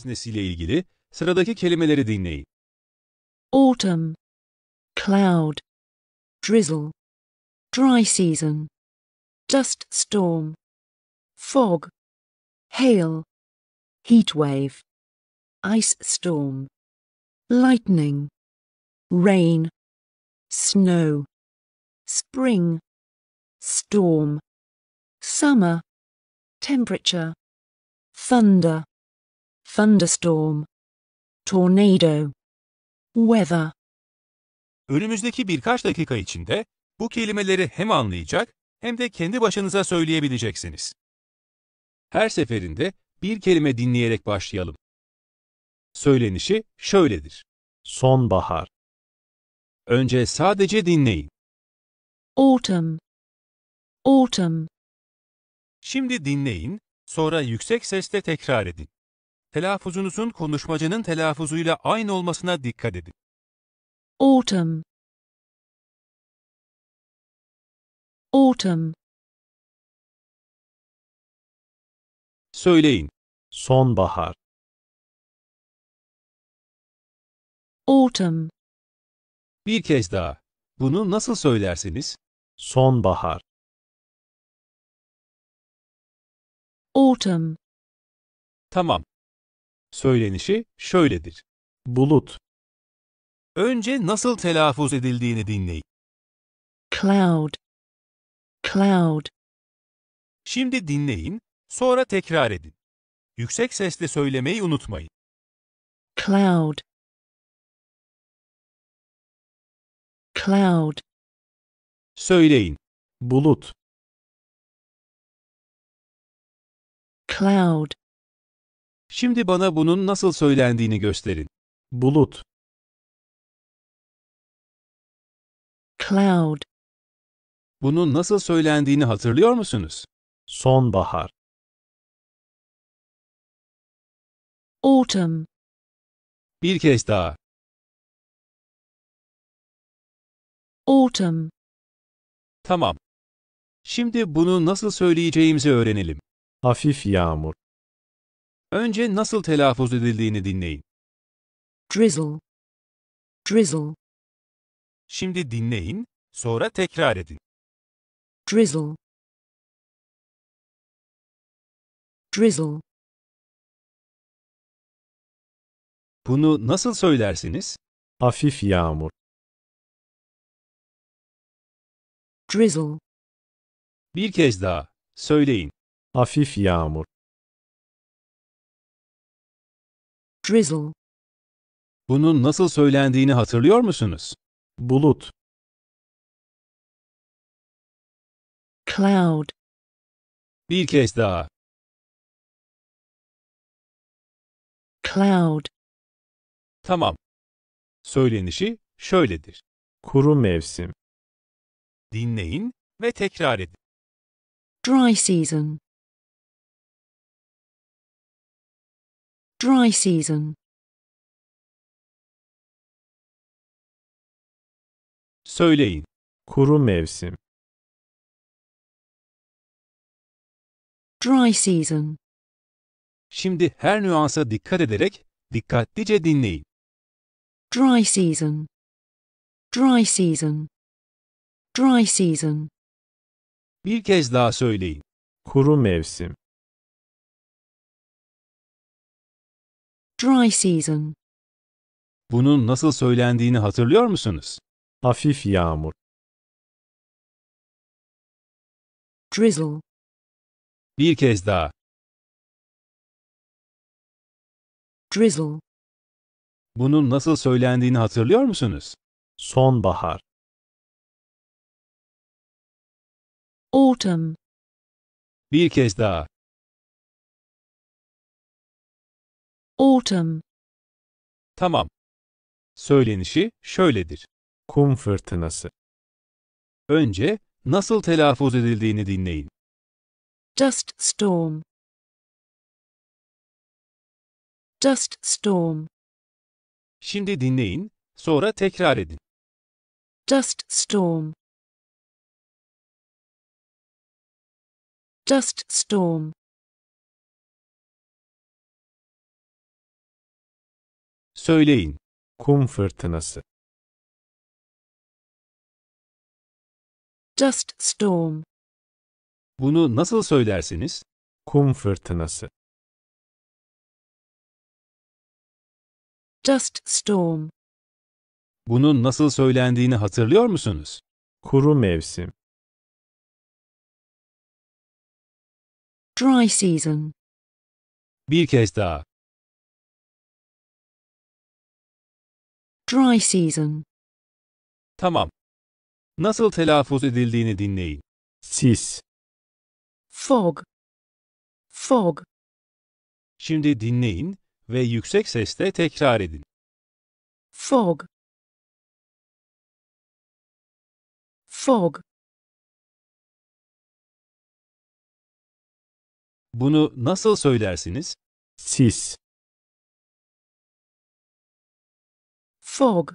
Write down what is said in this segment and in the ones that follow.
haznesiyle ilgili sıradaki kelimeleri dinleyin. Autumn, cloud, drizzle, dry season, dust storm, fog, hail, heat wave, ice storm, lightning, rain, snow, spring, storm, summer, temperature, thunder, thunderstorm, tornado, weather. Önümüzdeki birkaç dakika içinde bu kelimeleri hem anlayacak hem de kendi başınıza söyleyebileceksiniz. Her seferinde bir kelime dinleyerek başlayalım. Söylenişi şöyledir. Sonbahar. Önce sadece dinleyin. Autumn. Autumn. Şimdi dinleyin, sonra yüksek sesle tekrar edin. Telaffuzunuzun konuşmacının telaffuzuyla aynı olmasına dikkat edin. Autumn Autumn Söyleyin. Sonbahar Autumn Bir kez daha. Bunu nasıl söylersiniz? Sonbahar Autumn Tamam. Söylenişi şöyledir. Bulut. Önce nasıl telaffuz edildiğini dinleyin. Cloud. Cloud. Şimdi dinleyin, sonra tekrar edin. Yüksek sesle söylemeyi unutmayın. Cloud. Cloud. Söyleyin. Bulut. Cloud. Şimdi bana bunun nasıl söylendiğini gösterin. Bulut. Cloud. Bunun nasıl söylendiğini hatırlıyor musunuz? Sonbahar. Autumn. Bir kez daha. Autumn. Tamam. Şimdi bunu nasıl söyleyeceğimizi öğrenelim. Hafif yağmur. Önce nasıl telaffuz edildiğini dinleyin. Drizzle. Drizzle. Şimdi dinleyin, sonra tekrar edin. Drizzle. Drizzle. Bunu nasıl söylersiniz? Hafif yağmur. Drizzle. Bir kez daha söyleyin. Hafif yağmur. drizzle. Bunun nasıl söylendiğini hatırlıyor musunuz? Bulut, cloud, Bir kez daha. cloud, Tamam. Söylenişi şöyledir. kuru mevsim, Dinleyin ve tekrar edin. dry season, Dry season. Söyleyin. Kuru mevsim. Dry season. Şimdi her nüansa dikkat ederek dikkatlice dinleyin. Dry season. Dry season. Dry season. Bir kez daha söyleyin. Kuru mevsim. Dry season. Bunun nasıl söylendiğini hatırlıyor musunuz? Hafif yağmur. Drizzle. Bir kez daha. Drizzle. Bunun nasıl söylendiğini hatırlıyor musunuz? Sonbahar. Autumn. Bir kez daha. Autumn. Tamam. Söylenişi şöyledir. Kum fırtınası. Önce nasıl telaffuz edildiğini dinleyin. Dust storm. Dust storm. Şimdi dinleyin, sonra tekrar edin. Dust storm. Dust storm. Söyleyin. Kum fırtınası. Dust storm. Bunu nasıl söylersiniz? Kum fırtınası. Dust storm. Bunun nasıl söylendiğini hatırlıyor musunuz? Kuru mevsim. Dry season. Bir kez daha. Dry season. Tamam. Nasıl telaffuz edildiğini dinleyin. Sis. Fog. Fog. Şimdi dinleyin ve yüksek sesle tekrar edin. Fog. Fog. Bunu nasıl söylersiniz? Sis. fog.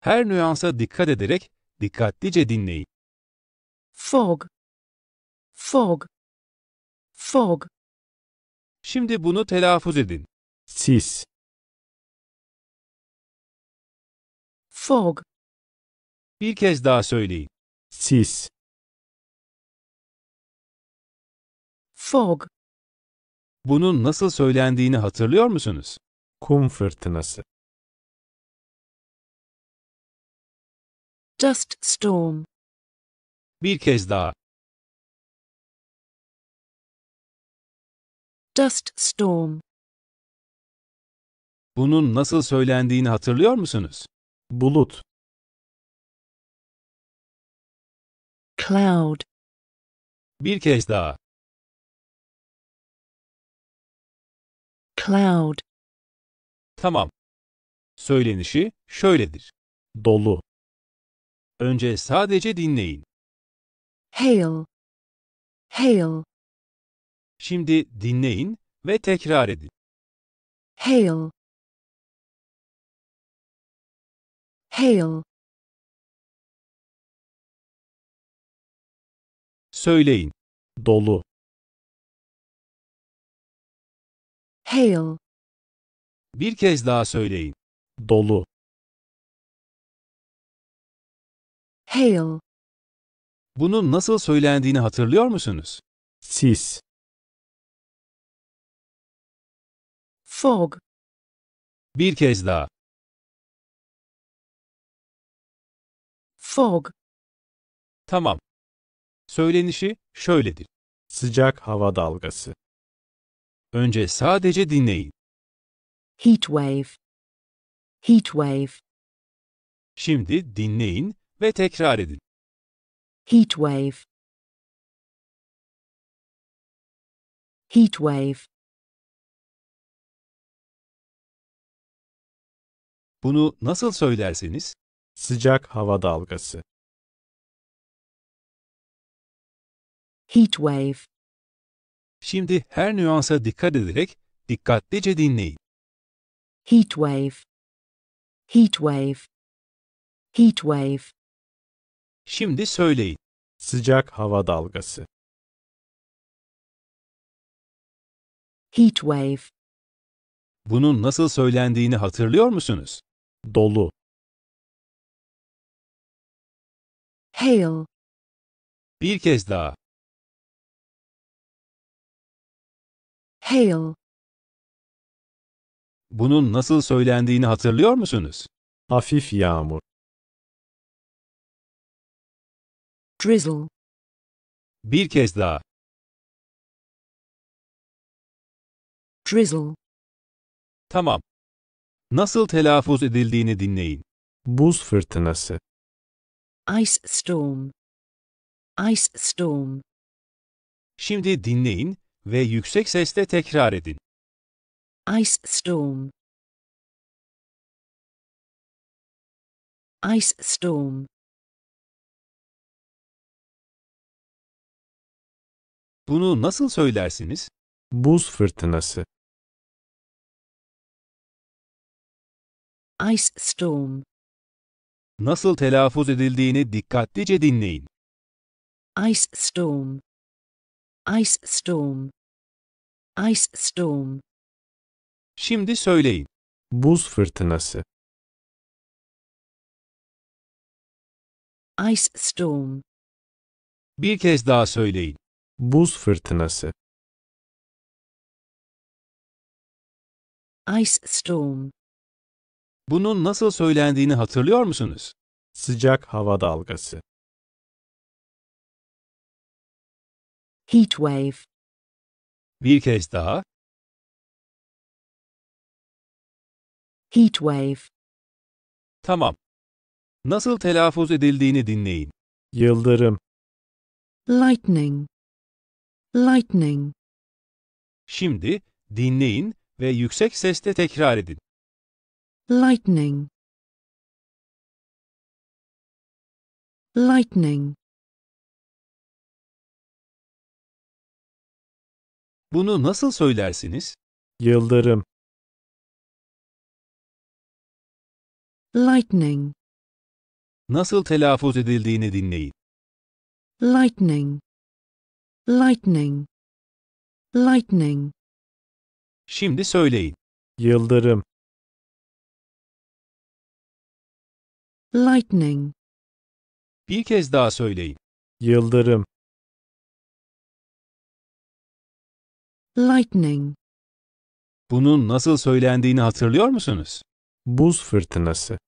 Her nüansa dikkat ederek dikkatlice dinleyin. Fog. Fog. Fog. Şimdi bunu telaffuz edin. Sis. Fog. Bir kez daha söyleyin. Sis. Fog. Bunun nasıl söylendiğini hatırlıyor musunuz? Kum fırtınası. Dust storm. Bir kez daha. Dust storm. Bunun nasıl söylendiğini hatırlıyor musunuz? Bulut. Cloud. Bir kez daha. Cloud. Tamam. Söylenişi şöyledir. Dolu. Önce sadece dinleyin. Hail. Hail. Şimdi dinleyin ve tekrar edin. Hail. Hail. Söyleyin. Dolu. Hail. Bir kez daha söyleyin. Dolu. Hail. Bunu nasıl söylendiğini hatırlıyor musunuz? Sis. Fog. Bir kez daha. Fog. Tamam. Söylenişi şöyledir. Sıcak hava dalgası. Önce sadece dinleyin. Heat wave. Heat wave. Şimdi dinleyin ve tekrar edin. Heat wave. Heat wave. Bunu nasıl söylerseniz? Sıcak hava dalgası. Heat wave. Şimdi her nüansa dikkat ederek dikkatlice dinleyin. Heat wave. Heat wave. Heat wave. Şimdi söyleyin. Sıcak hava dalgası. Heat wave. Bunun nasıl söylendiğini hatırlıyor musunuz? Dolu. Hail. Bir kez daha. Hail. Bunun nasıl söylendiğini hatırlıyor musunuz? Hafif yağmur. drizzle. Bir kez daha. drizzle. Tamam. Nasıl telaffuz edildiğini dinleyin. Buz fırtınası. Ice storm. Ice storm. Şimdi dinleyin ve yüksek sesle tekrar edin. Ice storm. Ice storm. Bunu nasıl söylersiniz? Buz fırtınası. Ice storm. Nasıl telaffuz edildiğini dikkatlice dinleyin. Ice storm. Ice storm. Ice storm. Şimdi söyleyin. Buz fırtınası. Ice storm. Bir kez daha söyleyin. Buz fırtınası. Ice storm. Bunun nasıl söylendiğini hatırlıyor musunuz? Sıcak hava dalgası. Heat wave. Bir kez daha. Heat wave. Tamam. Nasıl telaffuz edildiğini dinleyin. Yıldırım. Lightning lightning. Şimdi dinleyin ve yüksek sesle tekrar edin. lightning. lightning. Bunu nasıl söylersiniz? Yıldırım. lightning. Nasıl telaffuz edildiğini dinleyin. lightning lightning lightning Şimdi söyleyin. Yıldırım. lightning Bir kez daha söyleyin. Yıldırım. lightning Bunun nasıl söylendiğini hatırlıyor musunuz? Buz fırtınası.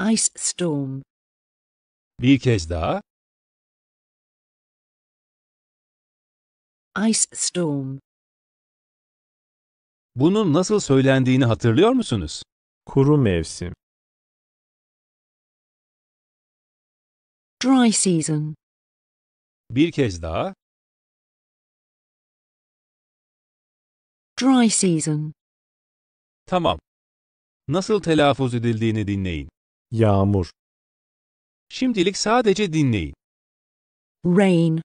ice storm bir kez daha. Ice storm. Bunun nasıl söylendiğini hatırlıyor musunuz? Kuru mevsim. Dry season. Bir kez daha. Dry season. Tamam. Nasıl telaffuz edildiğini dinleyin. Yağmur. Şimdilik sadece dinleyin. Rain.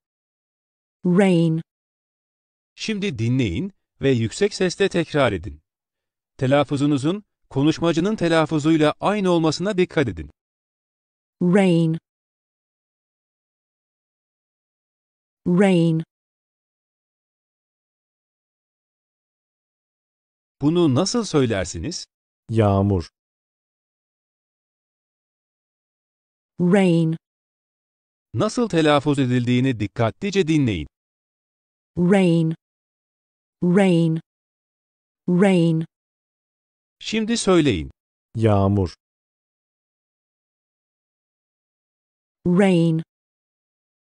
Rain. Şimdi dinleyin ve yüksek sesle tekrar edin. Telaffuzunuzun konuşmacının telaffuzuyla aynı olmasına dikkat edin. Rain. Rain. Bunu nasıl söylersiniz? Yağmur. Rain. Nasıl telaffuz edildiğini dikkatlice dinleyin. Rain. Rain. Rain. Şimdi söyleyin. Yağmur. Rain.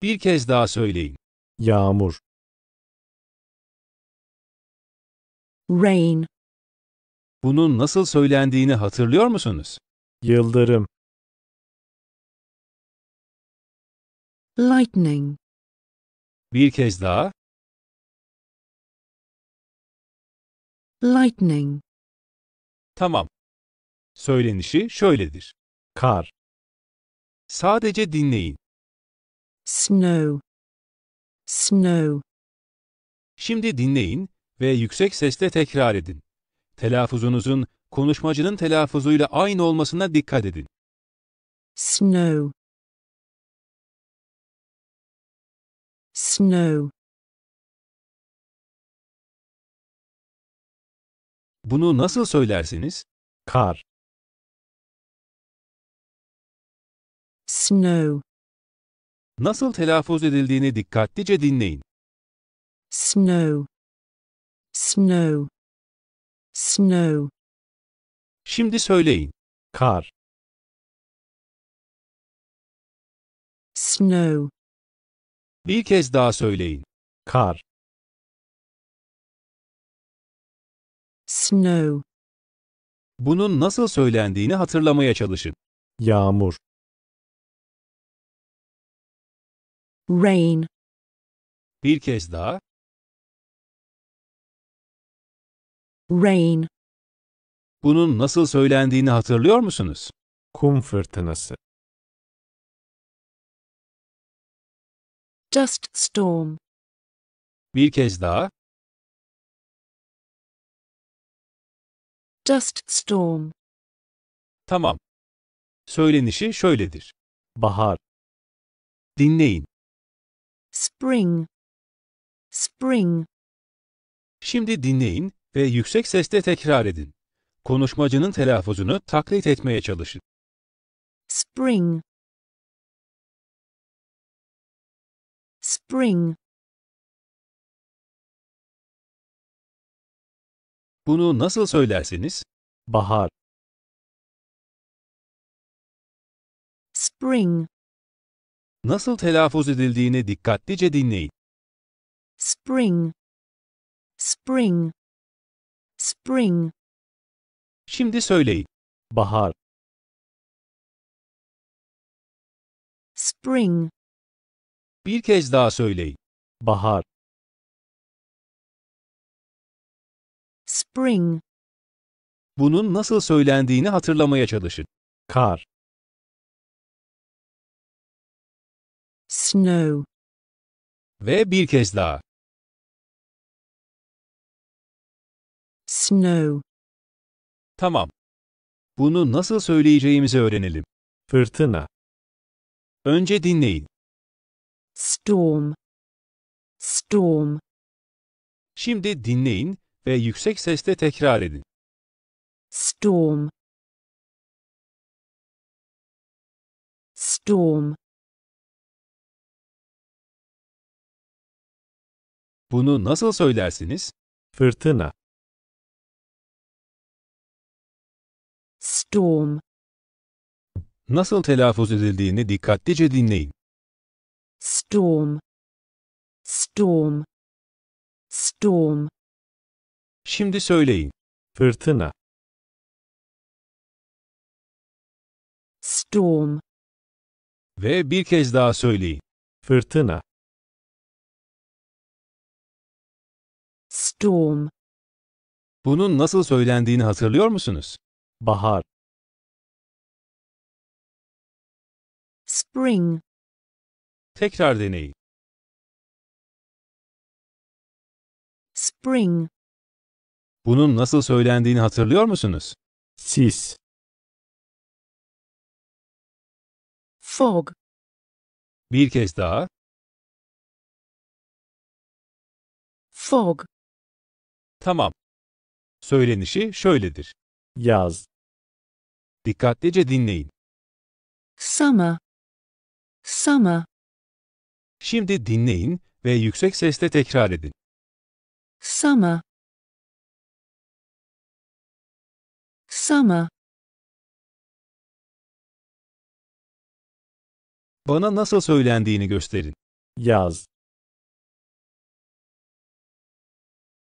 Bir kez daha söyleyin. Yağmur. Rain. Bunun nasıl söylendiğini hatırlıyor musunuz? Yıldırım. lightning bir kez daha lightning tamam söylenişi şöyledir kar sadece dinleyin snow snow şimdi dinleyin ve yüksek sesle tekrar edin telaffuzunuzun konuşmacının telaffuzuyla aynı olmasına dikkat edin snow snow Bunu nasıl söylersiniz? Kar. snow Nasıl telaffuz edildiğini dikkatlice dinleyin. snow snow snow Şimdi söyleyin. Kar. snow bir kez daha söyleyin. Kar. Snow. Bunun nasıl söylendiğini hatırlamaya çalışın. Yağmur. Rain. Bir kez daha. Rain. Bunun nasıl söylendiğini hatırlıyor musunuz? Kum fırtınası. Just storm. Bir kez daha. Just storm. Tamam. Söylenişi şöyledir. Bahar. Dinleyin. Spring. Spring. Şimdi dinleyin ve yüksek sesle tekrar edin. Konuşmacının telaffuzunu taklit etmeye çalışın. Spring. spring Bunu nasıl söylersiniz? Bahar spring Nasıl telaffuz edildiğini dikkatlice dinleyin. spring spring spring Şimdi söyleyin. Bahar spring bir kez daha söyleyin. Bahar. Spring. Bunun nasıl söylendiğini hatırlamaya çalışın. Kar. Snow. Ve bir kez daha. Snow. Tamam. Bunu nasıl söyleyeceğimizi öğrenelim. Fırtına. Önce dinleyin. Storm. Storm. Şimdi dinleyin ve yüksek sesle tekrar edin. Storm. Storm. Bunu nasıl söylersiniz? Fırtına. Storm. Nasıl telaffuz edildiğini dikkatlice dinleyin storm storm storm Şimdi söyleyin. Fırtına. storm Ve bir kez daha söyleyin. Fırtına. storm Bunun nasıl söylendiğini hatırlıyor musunuz? Bahar. spring Tekrar deneyin. Spring. Bunun nasıl söylendiğini hatırlıyor musunuz? Sis. Fog. Bir kez daha. Fog. Tamam. Söylenişi şöyledir. Yaz. Dikkatlice dinleyin. Summer. Summer. Şimdi dinleyin ve yüksek sesle tekrar edin. Summer. Summer. Bana nasıl söylendiğini gösterin. Yaz.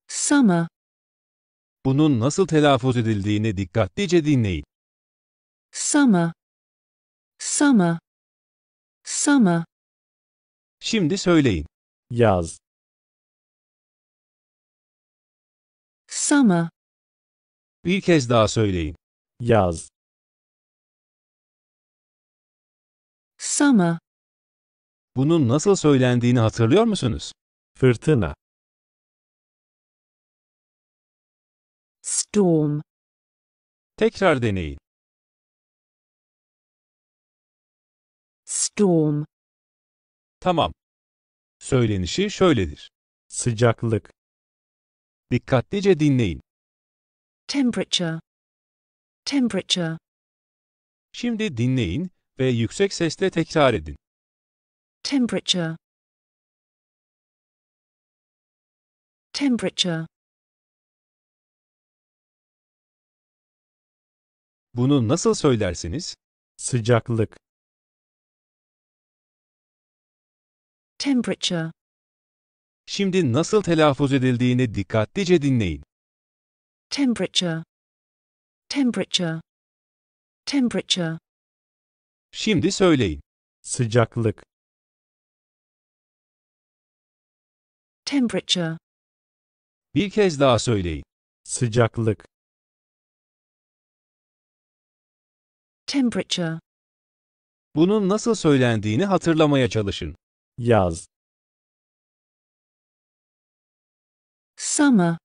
Summer. Bunun nasıl telaffuz edildiğini dikkatlice dinleyin. Summer. Summer. Summer. Şimdi söyleyin. Yaz. summer, Bir kez daha söyleyin. Yaz. summer, Bunun nasıl söylendiğini hatırlıyor musunuz? Fırtına. storm, Tekrar deneyin. storm, Tamam. Söylenişi şöyledir. Sıcaklık. Dikkatlice dinleyin. Temperature. Temperature. Şimdi dinleyin ve yüksek sesle tekrar edin. Temperature. Temperature. Bunu nasıl söylersiniz? Sıcaklık. Temperature. Şimdi nasıl telaffuz edildiğini dikkatlice dinleyin. Temperature. Temperature. Temperature. Şimdi söyleyin. Sıcaklık. Temperature. Bir kez daha söyleyin. Sıcaklık. Temperature. Bunun nasıl söylendiğini hatırlamaya çalışın. Yaz. Summer.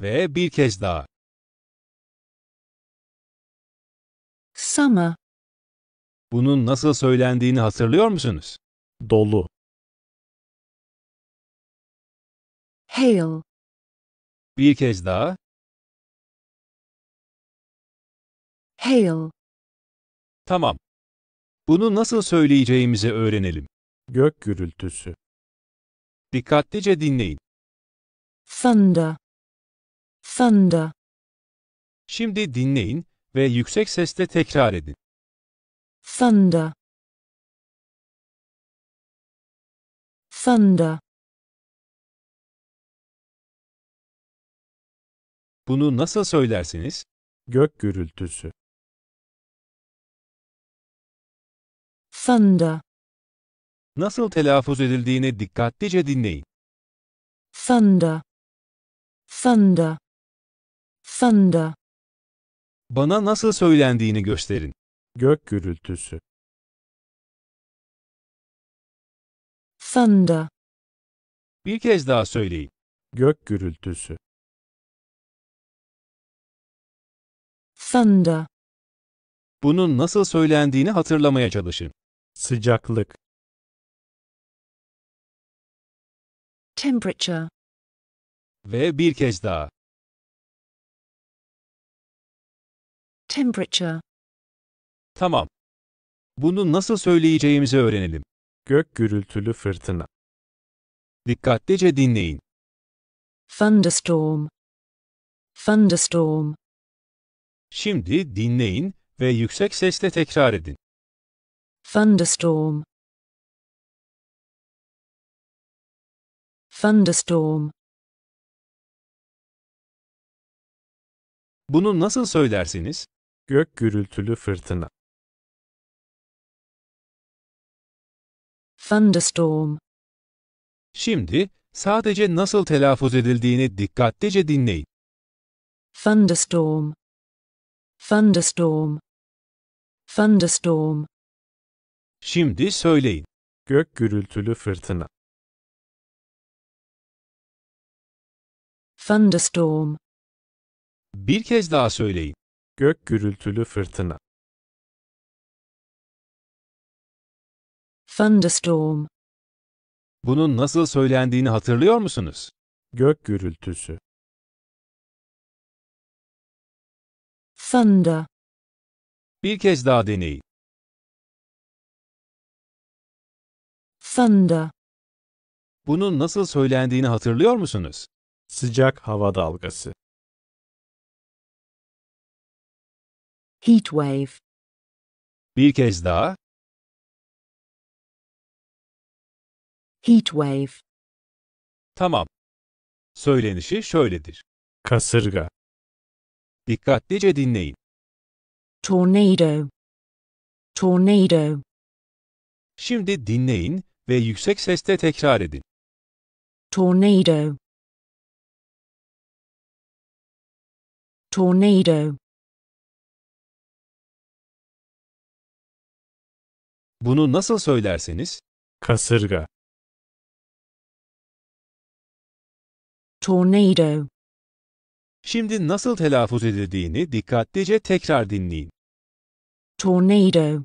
Ve bir kez daha. Summer. Bunun nasıl söylendiğini hatırlıyor musunuz? Dolu. Hail. Bir kez daha. Hail. Tamam. Bunu nasıl söyleyeceğimizi öğrenelim. Gök gürültüsü. Dikkatlice dinleyin. Thunder. Thunder. Şimdi dinleyin ve yüksek sesle tekrar edin. Thunder. Thunder. Bunu nasıl söylersiniz? Gök gürültüsü. Thunder nasıl telaffuz edildiğini dikkatlice dinleyin. Thunder. Thunder. Thunder. Bana nasıl söylendiğini gösterin. Gök gürültüsü. Thunder. Bir kez daha söyleyin. Gök gürültüsü. Thunder. Bunun nasıl söylendiğini hatırlamaya çalışın. Sıcaklık. Temperature. Ve bir kez daha. Temperature. Tamam. Bunu nasıl söyleyeceğimizi öğrenelim. Gök gürültülü fırtına. Dikkatlice dinleyin. Thunderstorm. Thunderstorm. Şimdi dinleyin ve yüksek sesle tekrar edin. Thunderstorm. Thunderstorm. Bunu nasıl söylersiniz? Gök gürültülü fırtına. Thunderstorm. Şimdi sadece nasıl telaffuz edildiğini dikkatlice dinleyin. Thunderstorm. Thunderstorm. Thunderstorm. Şimdi söyleyin. Gök gürültülü fırtına. Thunderstorm. Bir kez daha söyleyin. Gök gürültülü fırtına. Thunderstorm. Bunun nasıl söylendiğini hatırlıyor musunuz? Gök gürültüsü. Thunder. Bir kez daha deneyin. Thunder. Bunun nasıl söylendiğini hatırlıyor musunuz? Sıcak hava dalgası. Heat wave. Bir kez daha. Heat wave. Tamam. Söylenişi şöyledir. Kasırga. Dikkatlice dinleyin. Tornado. Tornado. Şimdi dinleyin ve yüksek sesle tekrar edin. Tornado. Tornado. Bunu nasıl söylerseniz? Kasırga. Tornado. Şimdi nasıl telaffuz edildiğini dikkatlice tekrar dinleyin. Tornado.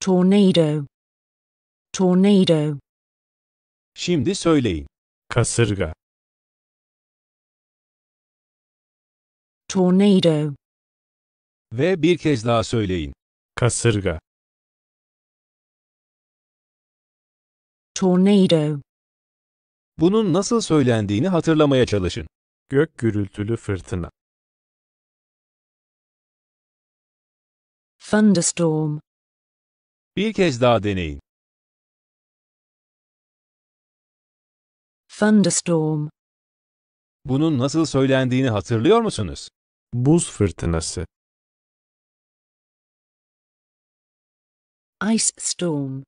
Tornado. Tornado. Şimdi söyleyin. Kasırga. tornado. Ve bir kez daha söyleyin. Kasırga. Tornado. Bunun nasıl söylendiğini hatırlamaya çalışın. Gök gürültülü fırtına. Thunderstorm. Bir kez daha deneyin. Thunderstorm. Bunun nasıl söylendiğini hatırlıyor musunuz? Buz fırtınası. Ice storm.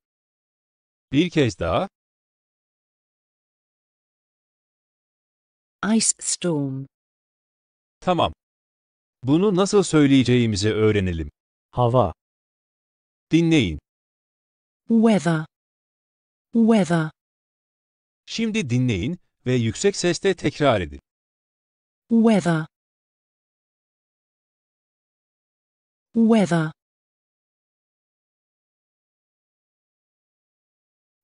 Bir kez daha. Ice storm. Tamam. Bunu nasıl söyleyeceğimizi öğrenelim. Hava. Dinleyin. Weather. Weather. Şimdi dinleyin ve yüksek sesle tekrar edin. Weather. Weather.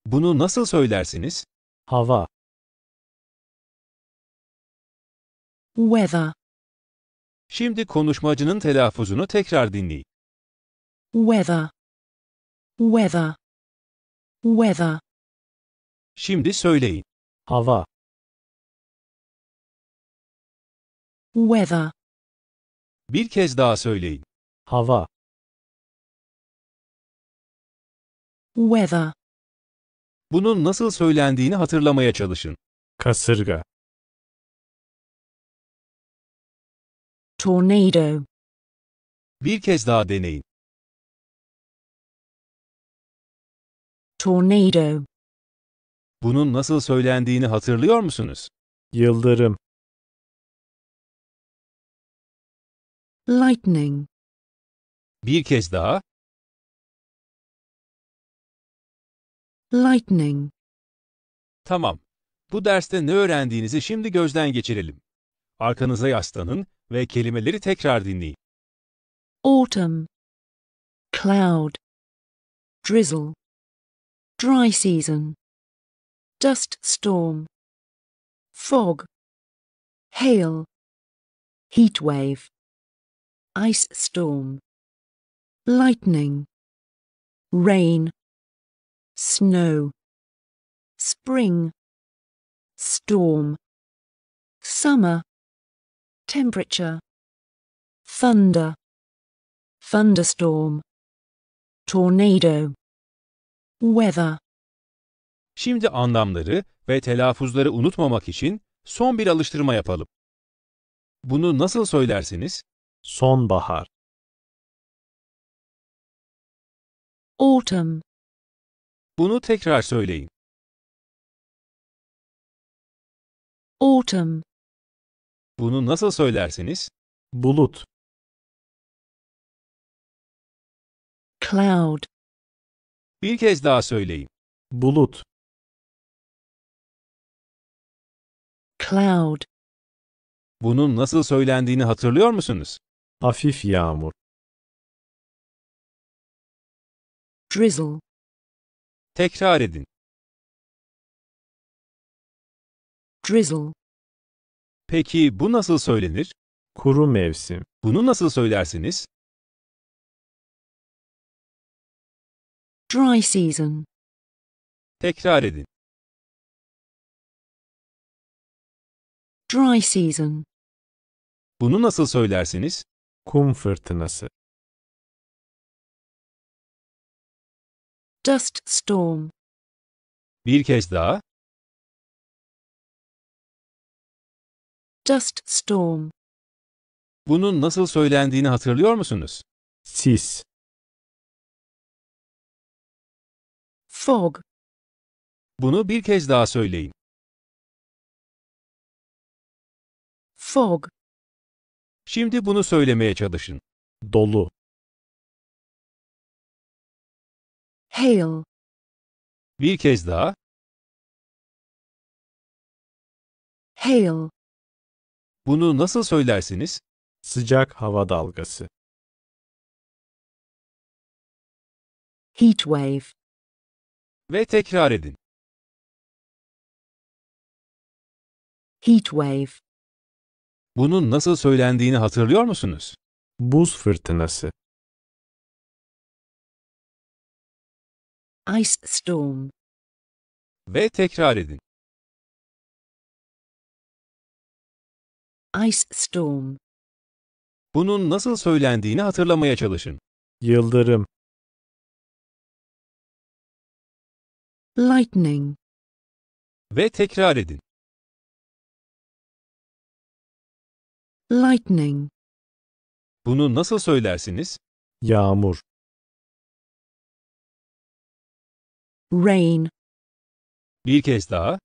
Bunu nasıl söylersiniz? Hava. Weather. Şimdi konuşmacının telaffuzunu tekrar dinleyin. Weather. Weather. Weather. Şimdi söyleyin. Hava. Weather. Bir kez daha söyleyin. Hava. Weather. Bunun nasıl söylendiğini hatırlamaya çalışın. Kasırga. Tornado. Bir kez daha deneyin. Tornado. Bunun nasıl söylendiğini hatırlıyor musunuz? Yıldırım. Lightning. Bir kez daha. Lightning. Tamam. Bu derste ne öğrendiğinizi şimdi gözden geçirelim. Arkanıza yaslanın ve kelimeleri tekrar dinleyin. Autumn. Cloud. Drizzle. Dry season. Dust storm. Fog. Hail. Heat wave. Ice storm lightning, rain, snow, spring, storm, summer, temperature, thunder, thunderstorm, tornado, weather. Şimdi anlamları ve telaffuzları unutmamak için son bir alıştırma yapalım. Bunu nasıl söylersiniz? Sonbahar Autumn. Bunu tekrar söyleyin. Autumn. Bunu nasıl söylersiniz? Bulut. Cloud. Bir kez daha söyleyin. Bulut. Cloud. Bunun nasıl söylendiğini hatırlıyor musunuz? Hafif yağmur. drizzle. Tekrar edin. drizzle, Peki bu nasıl söylenir? Kuru mevsim. Bunu nasıl söylersiniz? dry season, Tekrar edin. dry season, Bunu nasıl söylersiniz? Kum fırtınası. Dust storm. Bir kez daha. Dust storm. Bunun nasıl söylendiğini hatırlıyor musunuz? Sis. Fog. Bunu bir kez daha söyleyin. Fog. Şimdi bunu söylemeye çalışın. Dolu. Hail. Bir kez daha. Hail. Bunu nasıl söylersiniz? Sıcak hava dalgası. Heat wave. Ve tekrar edin. Heat wave. Bunun nasıl söylendiğini hatırlıyor musunuz? Buz fırtınası. Ice storm. Ve tekrar edin. Ice storm. Bunun nasıl söylendiğini hatırlamaya çalışın. Yıldırım. Lightning. Ve tekrar edin. Lightning. Bunu nasıl söylersiniz? Yağmur. Rain. Bir kez daha.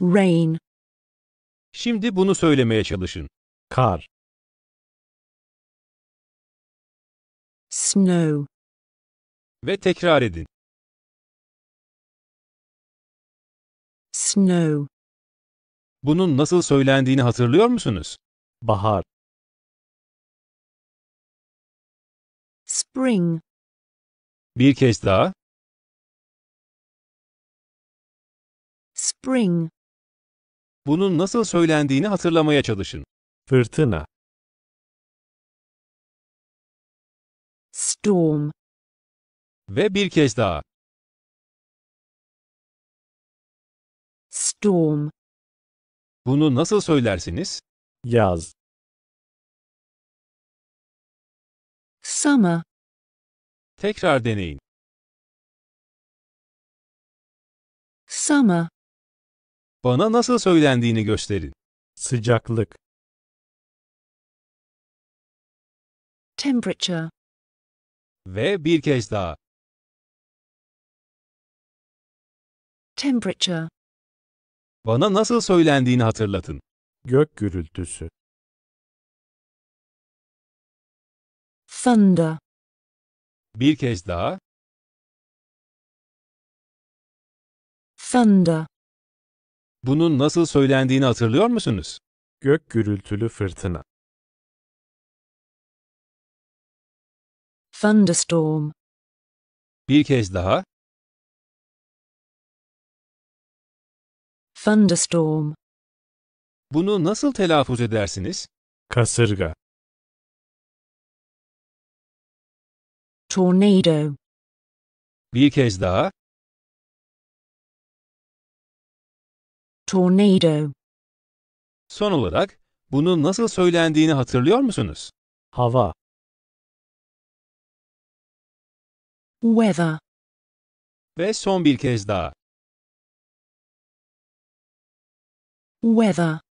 Rain. Şimdi bunu söylemeye çalışın. Kar. Snow. Ve tekrar edin. Snow. Bunun nasıl söylendiğini hatırlıyor musunuz? Bahar. Spring. Bir kez daha. Spring. Bunun nasıl söylendiğini hatırlamaya çalışın. Fırtına. Storm. Ve bir kez daha. Storm. Bunu nasıl söylersiniz? Yaz. Summer. Tekrar deneyin. Summer. Bana nasıl söylendiğini gösterin. Sıcaklık. Temperature. Ve bir kez daha. Temperature. Bana nasıl söylendiğini hatırlatın. Gök gürültüsü. Thunder. Bir kez daha. Thunder. Bunun nasıl söylendiğini hatırlıyor musunuz? Gök gürültülü fırtına. Thunderstorm. Bir kez daha. Thunderstorm. Bunu nasıl telaffuz edersiniz? Kasırga. tornado. Bir kez daha. Tornado. Son olarak bunu nasıl söylendiğini hatırlıyor musunuz? Hava. Weather. Ve son bir kez daha. Weather.